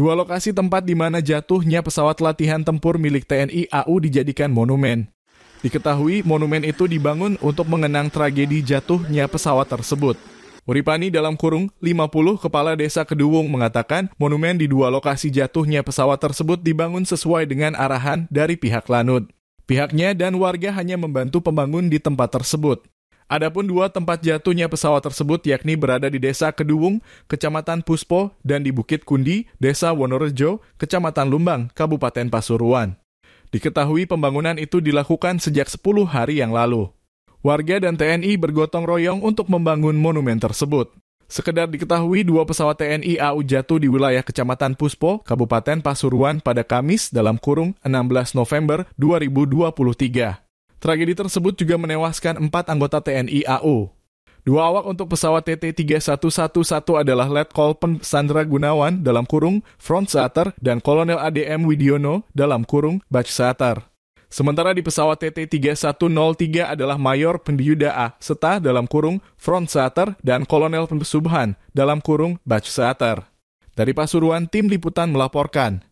Dua lokasi tempat di mana jatuhnya pesawat latihan tempur milik TNI AU dijadikan monumen. Diketahui monumen itu dibangun untuk mengenang tragedi jatuhnya pesawat tersebut. Uripani dalam kurung 50 kepala desa Kedung mengatakan monumen di dua lokasi jatuhnya pesawat tersebut dibangun sesuai dengan arahan dari pihak Lanud. Pihaknya dan warga hanya membantu pembangun di tempat tersebut. Adapun dua tempat jatuhnya pesawat tersebut yakni berada di Desa Keduwung, Kecamatan Puspo, dan di Bukit Kundi, Desa Wonorejo, Kecamatan Lumbang, Kabupaten Pasuruan. Diketahui pembangunan itu dilakukan sejak 10 hari yang lalu. Warga dan TNI bergotong royong untuk membangun monumen tersebut. Sekedar diketahui, dua pesawat TNI AU jatuh di wilayah Kecamatan Puspo, Kabupaten Pasuruan pada Kamis dalam kurung 16 November 2023. Tragedi tersebut juga menewaskan empat anggota TNI AU. Dua awak untuk pesawat TT-3111 adalah Letkol Sandra Gunawan dalam kurung Front sater) dan Kolonel ADM Widiono dalam kurung Batch Satar. Sementara di pesawat TT-3103 adalah Mayor Pendiyuda A Seta dalam kurung Front sater) dan Kolonel Pembesubhan dalam kurung Batch Satar. Dari Pasuruan, Tim Liputan melaporkan.